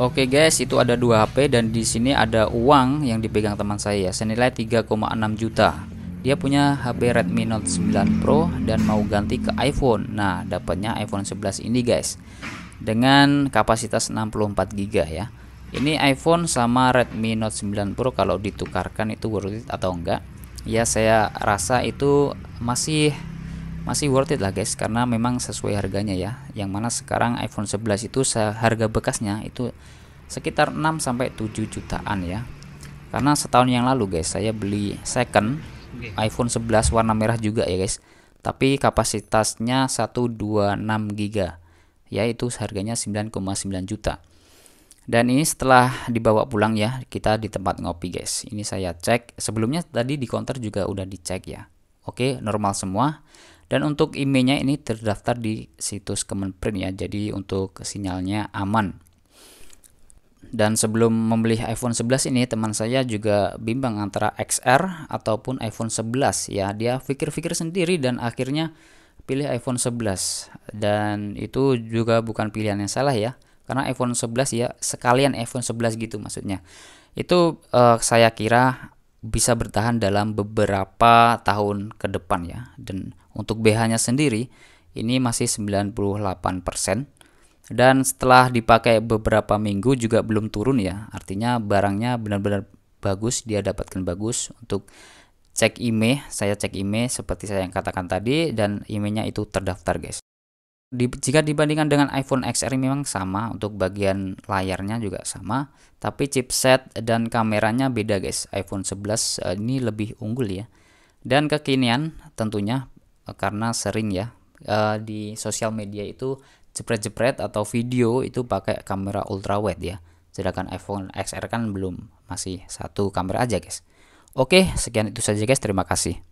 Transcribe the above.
Oke guys, itu ada dua HP dan di sini ada uang yang dipegang teman saya senilai 3,6 juta. Dia punya HP Redmi Note 9 Pro dan mau ganti ke iPhone. Nah, dapatnya iPhone 11 ini guys. Dengan kapasitas 64 GB ya. Ini iPhone sama Redmi Note 9 Pro kalau ditukarkan itu worth it atau enggak? Ya saya rasa itu masih masih worth it lah guys karena memang sesuai harganya ya yang mana sekarang iPhone 11 itu seharga bekasnya itu sekitar 6 sampai 7 jutaan ya karena setahun yang lalu guys saya beli second iPhone 11 warna merah juga ya guys tapi kapasitasnya 126 GB yaitu harganya 9,9 juta dan ini setelah dibawa pulang ya kita di tempat ngopi guys ini saya cek sebelumnya tadi di counter juga udah dicek ya oke normal semua dan untuk IMEI-nya ini terdaftar di situs Kemenprint ya jadi untuk sinyalnya aman dan sebelum membeli iPhone 11 ini teman saya juga bimbang antara XR ataupun iPhone 11 ya dia pikir-pikir sendiri dan akhirnya pilih iPhone 11 dan itu juga bukan pilihan yang salah ya karena iPhone 11 ya sekalian iPhone 11 gitu maksudnya itu uh, saya kira bisa bertahan dalam beberapa tahun ke depan ya. Dan untuk BH-nya sendiri ini masih 98% dan setelah dipakai beberapa minggu juga belum turun ya. Artinya barangnya benar-benar bagus, dia dapatkan bagus untuk cek IMEI, e, saya cek IMEI e seperti saya yang katakan tadi dan IMEI-nya itu terdaftar guys di, jika dibandingkan dengan iPhone XR memang sama untuk bagian layarnya juga sama tapi chipset dan kameranya beda guys iPhone 11 uh, eh, ini lebih unggul ya dan kekinian tentunya uh, karena sering ya uh, di sosial media itu jepret-jepret atau video itu pakai kamera ultrawide ya sedangkan iPhone XR kan belum masih satu kamera aja guys oke sekian itu saja guys terima kasih